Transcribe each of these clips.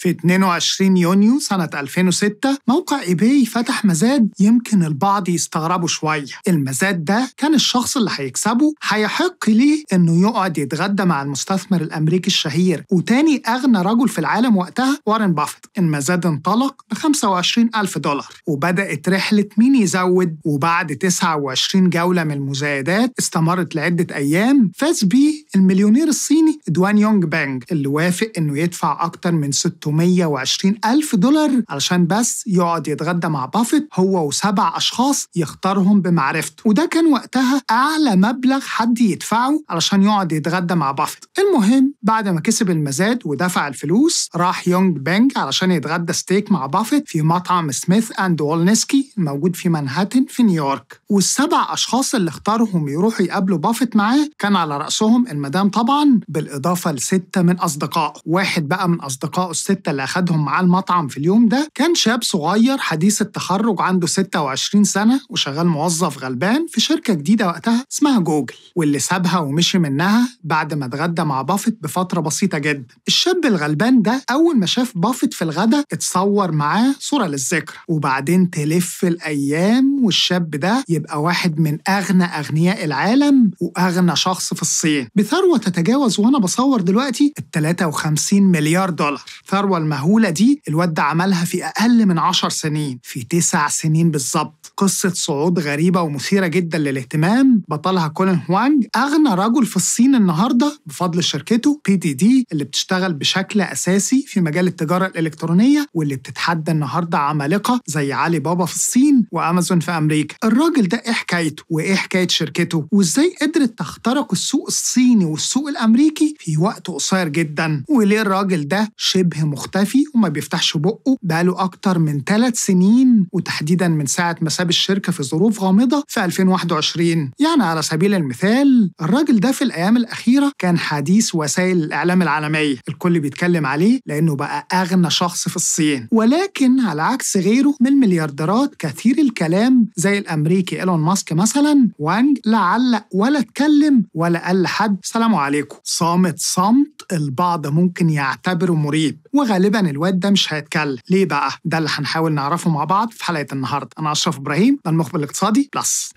في 22 يونيو سنة 2006 موقع إيباي فتح مزاد يمكن البعض يستغربوا شوية المزاد ده كان الشخص اللي هيكسبه هيحق ليه إنه يقعد يتغدى مع المستثمر الأمريكي الشهير وتاني أغنى رجل في العالم وقتها وارن بافت المزاد انطلق ب 25 ألف دولار وبدأت رحلة مين يزود وبعد 29 جولة من المزايدات استمرت لعدة أيام فاز بيه المليونير الصيني دوان يونج بانج اللي وافق إنه يدفع أكتر من 600 320 ألف دولار علشان بس يقعد يتغدى مع بافيت هو وسبع أشخاص يختارهم بمعرفته وده كان وقتها أعلى مبلغ حد يدفعه علشان يقعد يتغدى مع بافيت المهم بعد ما كسب المزاد ودفع الفلوس راح يونج بانج علشان يتغدى ستيك مع بافيت في مطعم سميث أند وولنسكي الموجود في منهاتن في نيويورك والسبع أشخاص اللي اختارهم يروحوا يقابلوا بافيت معاه كان على رأسهم المدام طبعا بالإضافة لستة من أصدقائه واحد بقى من أصدقائه الست الستة اللي أخدهم معاه المطعم في اليوم ده كان شاب صغير حديث التخرج عنده 26 سنة وشغال موظف غلبان في شركة جديدة وقتها اسمها جوجل واللي سابها ومشي منها بعد ما اتغدى مع بافت بفترة بسيطة جدا الشاب الغلبان ده أول ما شاف بافت في الغدا اتصور معاه صورة للذكرى وبعدين تلف الأيام والشاب ده يبقى واحد من أغنى أغنياء العالم وأغنى شخص في الصين بثروة تتجاوز وأنا بصور دلوقتي ال 53 مليار دولار الثروة المهولة دي الواد ده عملها في أقل من 10 سنين في 9 سنين بالظبط قصة صعود غريبة ومثيرة جدا للاهتمام بطلها كولين هوانج أغنى رجل في الصين النهاردة بفضل شركته بي تي دي اللي بتشتغل بشكل أساسي في مجال التجارة الإلكترونية واللي بتتحدى النهاردة عمالقة زي علي بابا في الصين وأمازون في أمريكا الراجل ده إيه حكايته وإيه حكاية شركته وإزاي قدرت تخترق السوق الصيني والسوق الأمريكي في وقت قصير جدا وليه الراجل ده شبه مختفي وما بيفتحش بقه بقاله أكتر من ثلاث سنين وتحديدا من ساعة ما ساب انسحاب الشركة في ظروف غامضة في 2021 يعني على سبيل المثال الراجل ده في الأيام الأخيرة كان حديث وسائل الإعلام العالمية الكل بيتكلم عليه لأنه بقى أغنى شخص في الصين ولكن على عكس غيره من المليارديرات كثير الكلام زي الأمريكي إيلون ماسك مثلا وانج لا علق ولا اتكلم ولا قال لحد سلام عليكم صامت صمت البعض ممكن يعتبره مريب وغالبا الواد ده مش هيتكلم ليه بقى ده اللي هنحاول نعرفه مع بعض في حلقة النهاردة أنا أشرف إبراهيم ابراهيم المخبر الاقتصادي بلس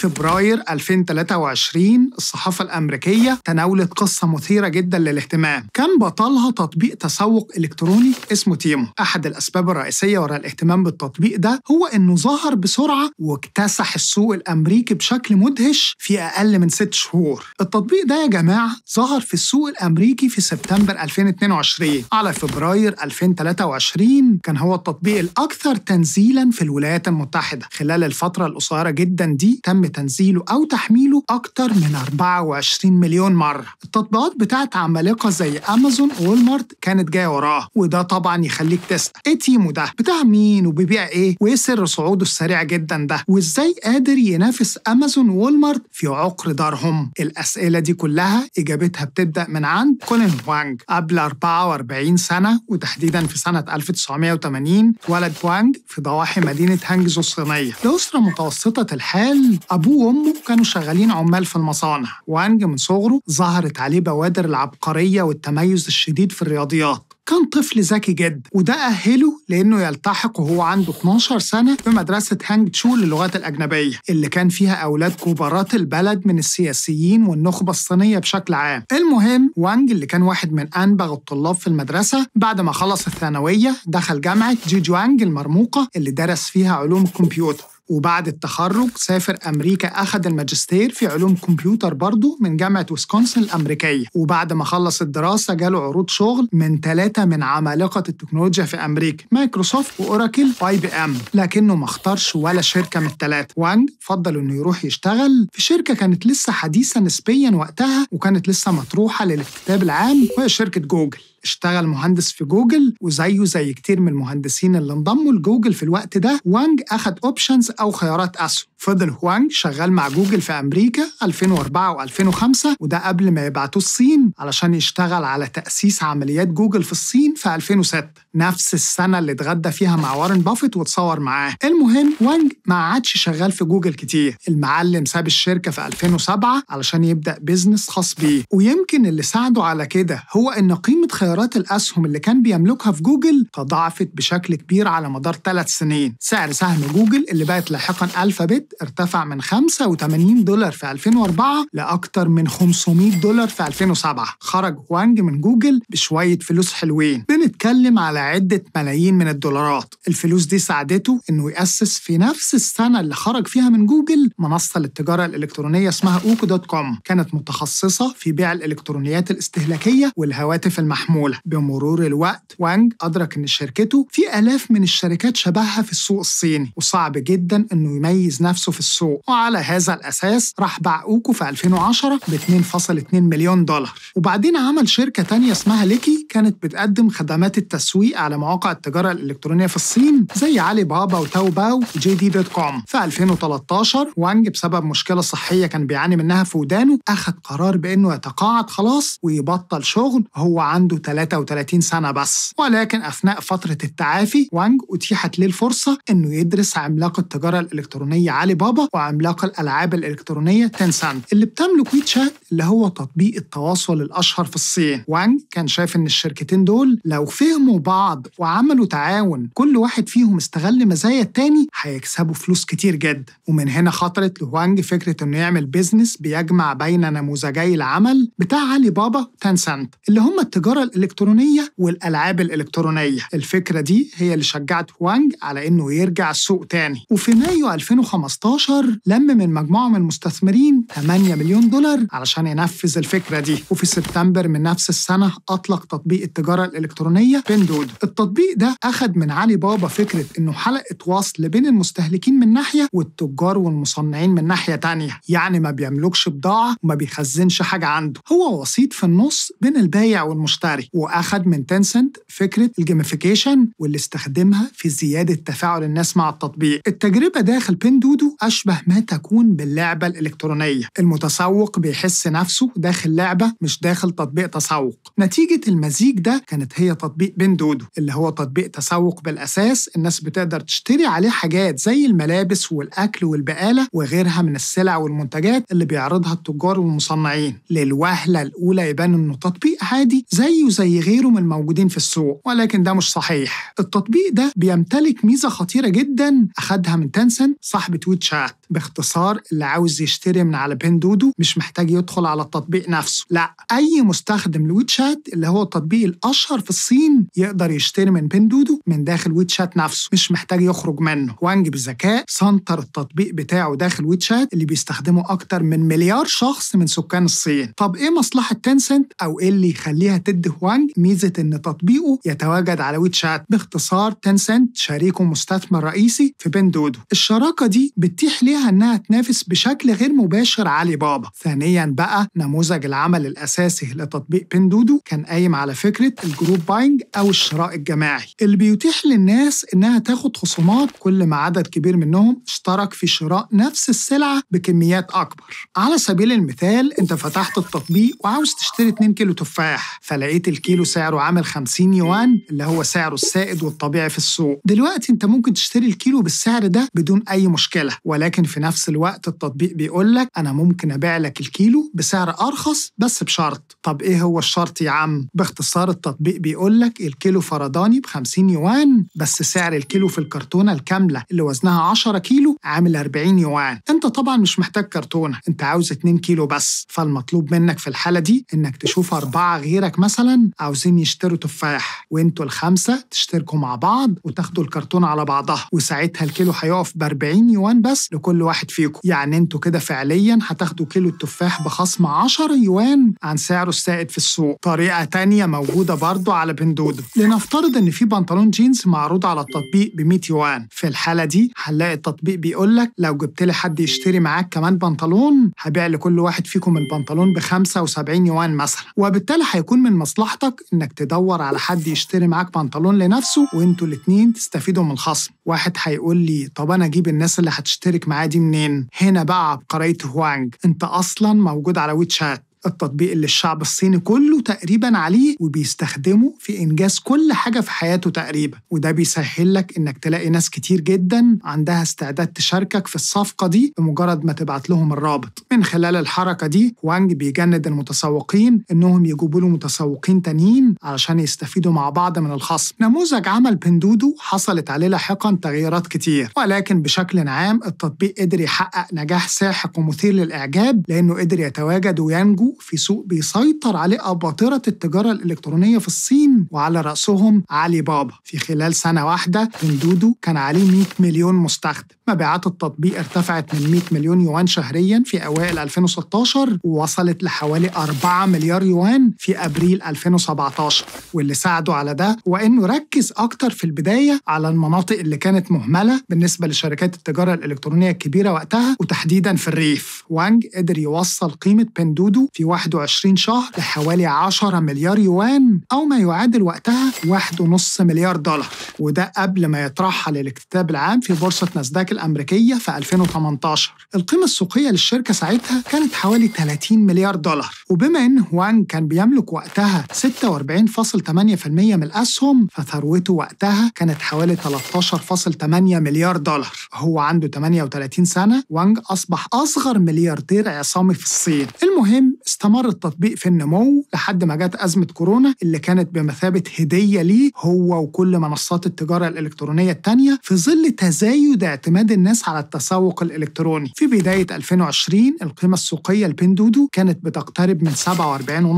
فبراير 2023 الصحافة الأمريكية تناولت قصة مثيرة جدا للاهتمام كان بطلها تطبيق تسوق إلكتروني اسمه تيمو أحد الأسباب الرئيسية وراء الاهتمام بالتطبيق ده هو إنه ظهر بسرعة واكتسح السوق الأمريكي بشكل مدهش في أقل من ست شهور التطبيق ده يا جماعة ظهر في السوق الأمريكي في سبتمبر 2022 على فبراير 2023 كان هو التطبيق الأكثر تنزيلا في الولايات المتحدة خلال الفترة القصيرة جدا دي تم تنزيله أو تحميله أكتر من 24 مليون مرة التطبيقات بتاعت عمالقة زي أمازون وولمارت كانت جاية وراه وده طبعا يخليك تسأل إيه تيمو ده؟ بتاع مين وبيبيع إيه؟ وإيه سر صعوده السريع جدا ده؟ وإزاي قادر ينافس أمازون وولمارت في عقر دارهم؟ الأسئلة دي كلها إجابتها بتبدأ من عند كولين وانج قبل 44 سنة وتحديدا في سنة 1980 اتولد وانج في ضواحي مدينة هانجزو الصينية لأسرة متوسطة الحال أبوه وأمه كانوا شغالين عمال في المصانع وأنج من صغره ظهرت عليه بوادر العبقرية والتميز الشديد في الرياضيات كان طفل ذكي جدا وده أهله لأنه يلتحق وهو عنده 12 سنة بمدرسة هانج تشو للغات الأجنبية اللي كان فيها أولاد كبارات البلد من السياسيين والنخبة الصينية بشكل عام المهم وانج اللي كان واحد من أنبغ الطلاب في المدرسة بعد ما خلص الثانوية دخل جامعة جي جوانج المرموقة اللي درس فيها علوم الكمبيوتر وبعد التخرج سافر أمريكا أخذ الماجستير في علوم كمبيوتر برضه من جامعة ويسكونسن الأمريكية وبعد ما خلص الدراسة جاله عروض شغل من ثلاثة من عمالقة التكنولوجيا في أمريكا مايكروسوفت وأوراكل واي بي أم لكنه ما اختارش ولا شركة من الثلاثة وانج فضل إنه يروح يشتغل في شركة كانت لسه حديثة نسبيا وقتها وكانت لسه مطروحة للاكتتاب العام وهي شركة جوجل اشتغل مهندس في جوجل وزيه زي كتير من المهندسين اللي انضموا لجوجل في الوقت ده وانج اخد اوبشنز او خيارات اسهم فضل هوانج شغال مع جوجل في أمريكا 2004 و2005 وده قبل ما يبعتوه الصين علشان يشتغل على تأسيس عمليات جوجل في الصين في 2006 نفس السنة اللي اتغدى فيها مع وارن بافيت واتصور معاه المهم وانج ما عادش شغال في جوجل كتير المعلم ساب الشركة في 2007 علشان يبدأ بيزنس خاص بيه ويمكن اللي ساعده على كده هو إن قيمة خيارات الأسهم اللي كان بيملكها في جوجل تضاعفت بشكل كبير على مدار ثلاث سنين سعر سهم جوجل اللي بقت لاحقا ألفابت ارتفع من 85 دولار في 2004 لأكثر من 500 دولار في 2007 خرج هوانج من جوجل بشوية فلوس حلوين بنتكلم على عدة ملايين من الدولارات الفلوس دي ساعدته إنه يأسس في نفس السنة اللي خرج فيها من جوجل منصة للتجارة الإلكترونية اسمها أوكو دوت كوم كانت متخصصة في بيع الإلكترونيات الاستهلاكية والهواتف المحمولة بمرور الوقت وانج أدرك إن شركته في آلاف من الشركات شبهها في السوق الصيني وصعب جدا إنه يميز نفسه نفسه في السوق وعلى هذا الأساس راح باع أوكو في 2010 ب 2.2 مليون دولار وبعدين عمل شركة تانية اسمها ليكي كانت بتقدم خدمات التسويق على مواقع التجارة الإلكترونية في الصين زي علي بابا وتاوباو وجي دي دوت كوم في 2013 وانج بسبب مشكلة صحية كان بيعاني منها في ودانه أخد قرار بأنه يتقاعد خلاص ويبطل شغل هو عنده 33 سنة بس ولكن أثناء فترة التعافي وانج أتيحت ليه الفرصة إنه يدرس عملاق التجارة الإلكترونية علي علي بابا وعملاق الألعاب الإلكترونية تنسان اللي بتملك ويتشات اللي هو تطبيق التواصل الأشهر في الصين وانج كان شايف إن الشركتين دول لو فهموا بعض وعملوا تعاون كل واحد فيهم استغل مزايا التاني هيكسبوا فلوس كتير جدا ومن هنا خطرت لوانج فكرة إنه يعمل بيزنس بيجمع بين نموذجي العمل بتاع علي بابا تنسنت اللي هما التجارة الإلكترونية والألعاب الإلكترونية الفكرة دي هي اللي شجعت هوانج على إنه يرجع السوق تاني وفي مايو 2015 2015 لم من مجموعة من المستثمرين 8 مليون دولار علشان ينفذ الفكرة دي وفي سبتمبر من نفس السنة أطلق تطبيق التجارة الإلكترونية بندود التطبيق ده أخد من علي بابا فكرة إنه حلقة وصل بين المستهلكين من ناحية والتجار والمصنعين من ناحية تانية يعني ما بيملكش بضاعة وما بيخزنش حاجة عنده هو وسيط في النص بين البايع والمشتري وأخد من تنسنت فكرة الجيميفيكيشن واللي استخدمها في زيادة تفاعل الناس مع التطبيق التجربة داخل بندودو أشبه ما تكون باللعبة الإلكترونية المتسوق بيحس نفسه داخل لعبة مش داخل تطبيق تسوق نتيجة المزيج ده كانت هي تطبيق بين دودو اللي هو تطبيق تسوق بالأساس الناس بتقدر تشتري عليه حاجات زي الملابس والأكل والبقالة وغيرها من السلع والمنتجات اللي بيعرضها التجار والمصنعين للوهلة الأولى يبان إنه تطبيق عادي زيه زي غيره من الموجودين في السوق ولكن ده مش صحيح التطبيق ده بيمتلك ميزة خطيرة جدا أخدها من تنسن صاحب تويتر كيوت شات باختصار اللي عاوز يشتري من على بين دودو مش محتاج يدخل على التطبيق نفسه لا أي مستخدم لويت شات اللي هو التطبيق الأشهر في الصين يقدر يشتري من بين دودو من داخل ويت شات نفسه مش محتاج يخرج منه وانج بذكاء سنتر التطبيق بتاعه داخل ويت شات اللي بيستخدمه أكتر من مليار شخص من سكان الصين طب إيه مصلحة تنسنت أو إيه اللي يخليها تدي هوانج ميزة إن تطبيقه يتواجد على ويت شات باختصار تنسنت شريكه مستثمر رئيسي في بين دودو الشراكة دي بتتيح ليها انها تنافس بشكل غير مباشر علي بابا ثانيا بقى نموذج العمل الاساسي لتطبيق بندودو كان قايم على فكره الجروب باينج او الشراء الجماعي اللي بيتيح للناس انها تاخد خصومات كل ما عدد كبير منهم اشترك في شراء نفس السلعه بكميات اكبر على سبيل المثال انت فتحت التطبيق وعاوز تشتري 2 كيلو تفاح فلقيت الكيلو سعره عامل 50 يوان اللي هو سعره السائد والطبيعي في السوق دلوقتي انت ممكن تشتري الكيلو بالسعر ده بدون اي مشكله لها ولكن في نفس الوقت التطبيق بيقول لك انا ممكن ابيع لك الكيلو بسعر ارخص بس بشرط طب ايه هو الشرط يا عم باختصار التطبيق بيقول لك الكيلو فرداني ب 50 يوان بس سعر الكيلو في الكرتونه الكامله اللي وزنها 10 كيلو عامل 40 يوان انت طبعا مش محتاج كرتونه انت عاوز 2 كيلو بس فالمطلوب منك في الحاله دي انك تشوف اربعه غيرك مثلا عاوزين يشتروا تفاح وانتوا الخمسه تشتركوا مع بعض وتاخدوا الكرتونه على بعضها وساعتها الكيلو هيقف ب 40 يوان بس لكل واحد فيكم يعني انتوا كده فعليا هتاخدوا كيلو التفاح بخصم 10 يوان عن سعره السائد في السوق طريقة تانية موجودة برضو على بندودة لنفترض ان في بنطلون جينز معروض على التطبيق ب 100 يوان في الحالة دي هنلاقي التطبيق بيقول لك لو جبت لي حد يشتري معاك كمان بنطلون هبيع لكل واحد فيكم البنطلون ب 75 يوان مثلا وبالتالي هيكون من مصلحتك انك تدور على حد يشتري معاك بنطلون لنفسه وانتوا الاثنين تستفيدوا من الخصم واحد هيقول لي طب انا اجيب الناس اللي هتشتري تشترك معاه دي منين هنا بقى عبقريه هوانج انت اصلا موجود على ويتشات التطبيق اللي الشعب الصيني كله تقريبا عليه وبيستخدمه في إنجاز كل حاجة في حياته تقريبا وده بيسهل لك إنك تلاقي ناس كتير جدا عندها استعداد تشاركك في الصفقة دي بمجرد ما تبعت لهم الرابط من خلال الحركة دي وانج بيجند المتسوقين إنهم يجيبوا له متسوقين تانيين علشان يستفيدوا مع بعض من الخصم نموذج عمل بندودو حصلت عليه لاحقا تغييرات كتير ولكن بشكل عام التطبيق قدر يحقق نجاح ساحق ومثير للإعجاب لأنه قدر يتواجد وينجو سوق في سوق بيسيطر عليه أباطرة التجارة الإلكترونية في الصين وعلى رأسهم علي بابا في خلال سنة واحدة هندودو كان عليه 100 مليون مستخدم مبيعات التطبيق ارتفعت من 100 مليون يوان شهريا في أوائل 2016 ووصلت لحوالي 4 مليار يوان في أبريل 2017 واللي ساعده على ده هو إنه ركز أكتر في البداية على المناطق اللي كانت مهملة بالنسبة لشركات التجارة الإلكترونية الكبيرة وقتها وتحديدا في الريف وانج قدر يوصل قيمة بندودو في 21 شهر لحوالي 10 مليار يوان أو ما يعادل وقتها 1.5 مليار دولار وده قبل ما يطرحها للاكتتاب العام في بورصة ناسداك الأمريكية في 2018 القيمة السوقية للشركة ساعتها كانت حوالي 30 مليار دولار وبما إن هوانج كان بيملك وقتها 46.8% من الأسهم فثروته وقتها كانت حوالي 13.8 مليار دولار هو عنده 38 سنة وانج أصبح أصغر ملياردير عصامي في الصين المهم استمر التطبيق في النمو لحد ما جت أزمة كورونا اللي كانت بمثابة هدية ليه هو وكل منصات التجارة الإلكترونية التانية في ظل تزايد اعتماد تعويد الناس على التسوق الإلكتروني في بداية 2020 القيمة السوقية لبندودو كانت بتقترب من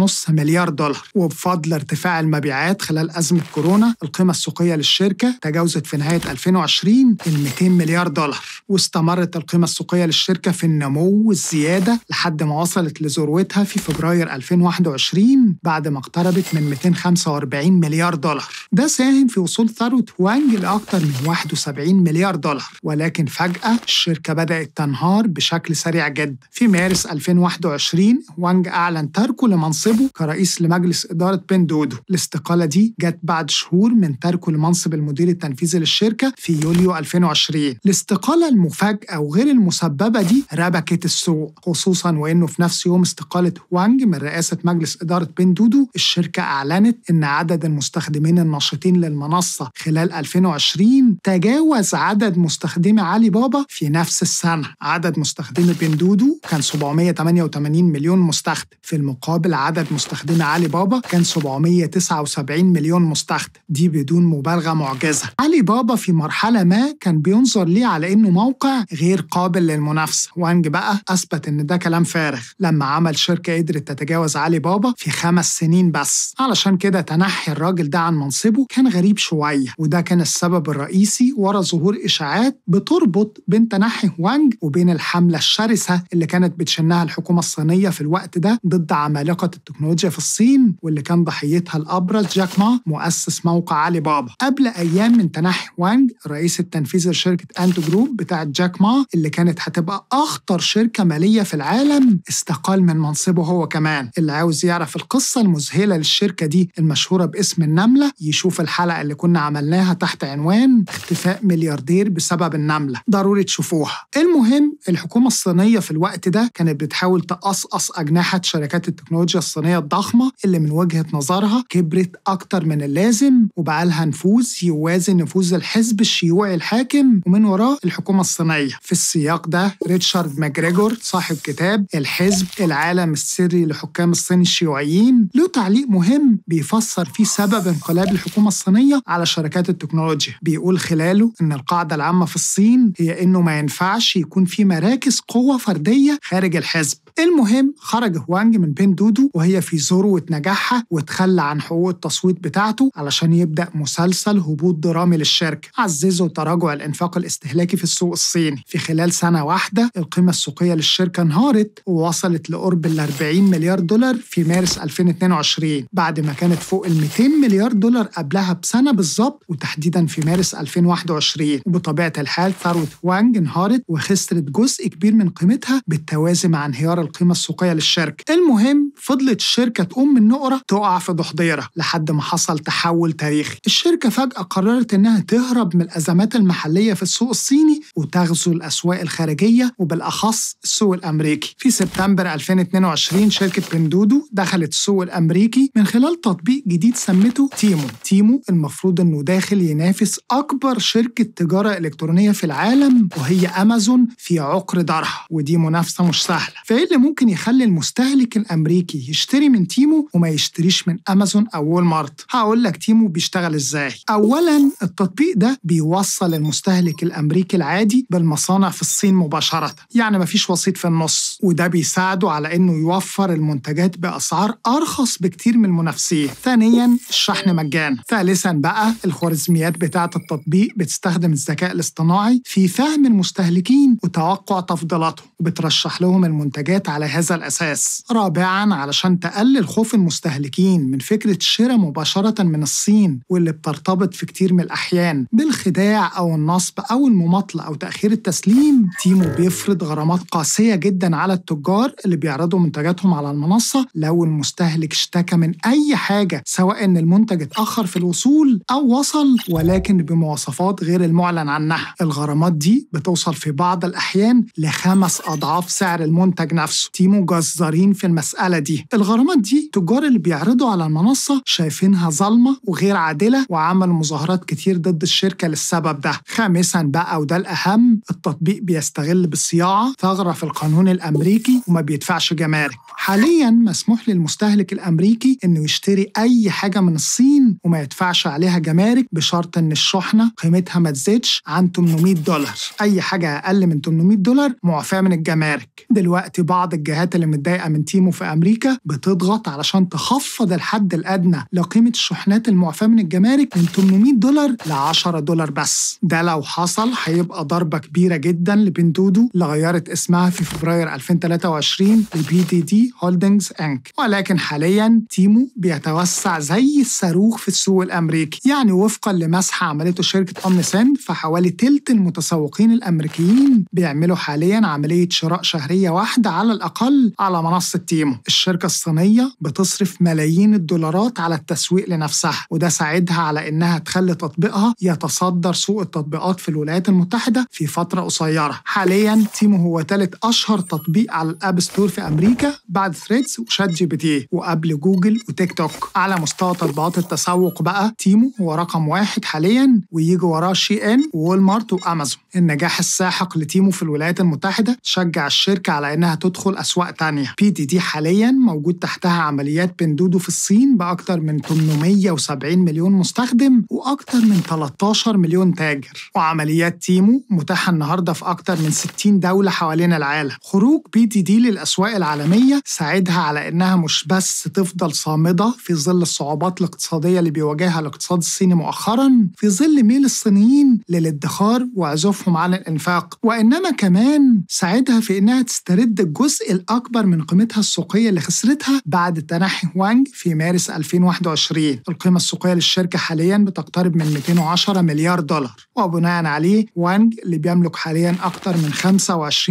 47.5 مليار دولار وبفضل ارتفاع المبيعات خلال أزمة كورونا القيمة السوقية للشركة تجاوزت في نهاية 2020 ال 200 مليار دولار واستمرت القيمة السوقية للشركة في النمو والزيادة لحد ما وصلت لذروتها في فبراير 2021 بعد ما اقتربت من 245 مليار دولار ده ساهم في وصول ثروة وانج لأكثر من 71 مليار دولار ولكن لكن فجأة الشركة بدأت تنهار بشكل سريع جدا في مارس 2021 وانج أعلن تركه لمنصبه كرئيس لمجلس إدارة بين دودو الاستقالة دي جت بعد شهور من تركه لمنصب المدير التنفيذي للشركة في يوليو 2020 الاستقالة المفاجئة وغير المسببة دي ربكت السوق خصوصا وإنه في نفس يوم استقالة وانج من رئاسة مجلس إدارة بين دودو الشركة أعلنت إن عدد المستخدمين الناشطين للمنصة خلال 2020 تجاوز عدد مستخدمي علي بابا في نفس السنة عدد مستخدمي بندودو كان 788 مليون مستخدم في المقابل عدد مستخدمي علي بابا كان 779 مليون مستخدم دي بدون مبالغة معجزة علي بابا في مرحلة ما كان بينظر ليه على إنه موقع غير قابل للمنافسة وانج بقى أثبت إن ده كلام فارغ لما عمل شركة قدرت تتجاوز علي بابا في خمس سنين بس علشان كده تنحي الراجل ده عن منصبه كان غريب شوية وده كان السبب الرئيسي ورا ظهور إشاعات بتقول بتربط بين تنحي هوانج وبين الحملة الشرسة اللي كانت بتشنها الحكومة الصينية في الوقت ده ضد عمالقة التكنولوجيا في الصين واللي كان ضحيتها الأبرز جاك ما مؤسس موقع علي بابا قبل أيام من تنحي هوانج رئيس التنفيذي لشركة أنت جروب بتاعة جاك ما اللي كانت هتبقى أخطر شركة مالية في العالم استقال من منصبه هو كمان اللي عاوز يعرف القصة المذهلة للشركة دي المشهورة باسم النملة يشوف الحلقة اللي كنا عملناها تحت عنوان اختفاء ملياردير بسبب النملة كاملة ضروري تشوفوها المهم الحكومة الصينية في الوقت ده كانت بتحاول تقصقص أجنحة شركات التكنولوجيا الصينية الضخمة اللي من وجهة نظرها كبرت أكتر من اللازم وبقالها نفوذ يوازي نفوذ الحزب الشيوعي الحاكم ومن وراه الحكومة الصينية في السياق ده ريتشارد ماجريجور صاحب كتاب الحزب العالم السري لحكام الصين الشيوعيين له تعليق مهم بيفسر فيه سبب انقلاب الحكومة الصينية على شركات التكنولوجيا بيقول خلاله إن القاعدة العامة في الصين المسؤولين هي انه ما ينفعش يكون في مراكز قوه فرديه خارج الحزب المهم خرج هوانج من بين دودو وهي في ذروة نجاحها وتخلى عن حقوق التصويت بتاعته علشان يبدأ مسلسل هبوط درامي للشركة عززوا تراجع الإنفاق الاستهلاكي في السوق الصيني في خلال سنة واحدة القيمة السوقية للشركة انهارت ووصلت لقرب ال 40 مليار دولار في مارس 2022 بعد ما كانت فوق ال 200 مليار دولار قبلها بسنة بالظبط وتحديدا في مارس 2021 وبطبيعة الحال ثروة وانج انهارت وخسرت جزء كبير من قيمتها بالتوازي مع انهيار القيمة السوقية للشركة المهم فضلت شركة أم النقرة تقع في ضحضيرة لحد ما حصل تحول تاريخي الشركة فجأة قررت إنها تهرب من الأزمات المحلية في السوق الصيني وتغزو الأسواق الخارجية وبالأخص السوق الأمريكي في سبتمبر 2022 شركة بندودو دخلت السوق الأمريكي من خلال تطبيق جديد سمته تيمو تيمو المفروض إنه داخل ينافس أكبر شركة تجارة إلكترونية في العالم العالم وهي أمازون في عقر دارها ودي منافسة مش سهلة فإيه اللي ممكن يخلي المستهلك الأمريكي يشتري من تيمو وما يشتريش من أمازون أو وول مارت هقول لك تيمو بيشتغل إزاي أولا التطبيق ده بيوصل المستهلك الأمريكي العادي بالمصانع في الصين مباشرة يعني مفيش وسيط في النص وده بيساعده على إنه يوفر المنتجات بأسعار أرخص بكتير من المنافسين ثانيا الشحن مجانا ثالثا بقى الخوارزميات بتاعة التطبيق بتستخدم الذكاء الاصطناعي في فهم المستهلكين وتوقع تفضيلاتهم بترشح لهم المنتجات على هذا الأساس رابعا علشان تقلل خوف المستهلكين من فكرة شراء مباشرة من الصين واللي بترتبط في كتير من الأحيان بالخداع أو النصب أو المماطلة أو تأخير التسليم تيمو بيفرض غرامات قاسية جدا على التجار اللي بيعرضوا منتجاتهم على المنصة لو المستهلك اشتكى من أي حاجة سواء إن المنتج اتأخر في الوصول أو وصل ولكن بمواصفات غير المعلن عنها الغرامات دي بتوصل في بعض الأحيان لخمس أضعاف سعر المنتج نفسه تيمو جزارين في المسألة دي الغرامات دي التجار اللي بيعرضوا على المنصة شايفينها ظالمة وغير عادلة وعملوا مظاهرات كتير ضد الشركة للسبب ده خامسا بقى وده الأهم التطبيق بيستغل بالصياعة ثغرة في القانون الأمريكي وما بيدفعش جمارك حاليا مسموح للمستهلك الأمريكي إنه يشتري أي حاجة من الصين وما يدفعش عليها جمارك بشرط إن الشحنة قيمتها ما تزيدش عن 800 دولار أي حاجة أقل من 800 دولار معفاة من الجمارك دلوقتي بعض الجهات اللي متضايقه من تيمو في امريكا بتضغط علشان تخفض الحد الادنى لقيمه الشحنات المعفاه من الجمارك من 800 دولار ل 10 دولار بس ده لو حصل هيبقى ضربه كبيره جدا لبندودو اللي غيرت اسمها في فبراير 2023 لبي دي دي هولدنجز انك ولكن حاليا تيمو بيتوسع زي الصاروخ في السوق الامريكي يعني وفقا لمسح عملته شركه امن سند فحوالي تلت المتسوقين الامريكيين بيعملوا حاليا عمليه شراء شهرية واحدة على الأقل على منصة تيمو الشركة الصينية بتصرف ملايين الدولارات على التسويق لنفسها وده ساعدها على إنها تخلي تطبيقها يتصدر سوق التطبيقات في الولايات المتحدة في فترة قصيرة حاليا تيمو هو ثالث أشهر تطبيق على الأب ستور في أمريكا بعد ثريدز وشات جي بي تي وقبل جوجل وتيك توك على مستوى تطبيقات التسوق بقى تيمو هو رقم واحد حاليا ويجي وراه شي ان وول مارت وامازون النجاح الساحق لتيمو في الولايات المتحدة تشجع الشركة على إنها تدخل أسواق تانية بي دي دي حاليا موجود تحتها عمليات بندودو في الصين بأكتر من 870 مليون مستخدم وأكتر من 13 مليون تاجر وعمليات تيمو متاحة النهاردة في أكتر من 60 دولة حوالين العالم خروج بي دي دي للأسواق العالمية ساعدها على إنها مش بس تفضل صامدة في ظل الصعوبات الاقتصادية اللي بيواجهها الاقتصاد الصيني مؤخرا في ظل ميل الصينيين للادخار وعزوفهم عن الإنفاق وإنما كمان ساعدها ساهمتها في إنها تسترد الجزء الأكبر من قيمتها السوقية اللي خسرتها بعد تنحي هوانج في مارس 2021 القيمة السوقية للشركة حاليا بتقترب من 210 مليار دولار وبناء عليه وانج اللي بيملك حاليا أكثر من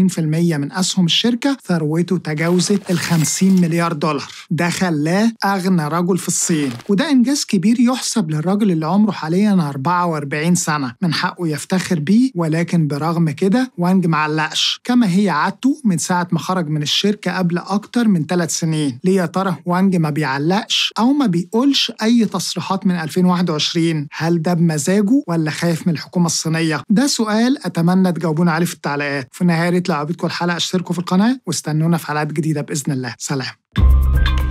25% من أسهم الشركة ثروته تجاوزت ال 50 مليار دولار ده خلاه أغنى رجل في الصين وده إنجاز كبير يحسب للراجل اللي عمره حاليا 44 سنة من حقه يفتخر بيه ولكن برغم كده وانج معلقش كما هي هي عادته من ساعة ما خرج من الشركة قبل أكتر من ثلاث سنين ليه يا ترى وانج ما بيعلقش أو ما بيقولش أي تصريحات من 2021 هل ده بمزاجه ولا خايف من الحكومة الصينية ده سؤال أتمنى تجاوبونا عليه في التعليقات في النهاية لو عجبتكم الحلقة اشتركوا في القناة واستنونا في حلقات جديدة بإذن الله سلام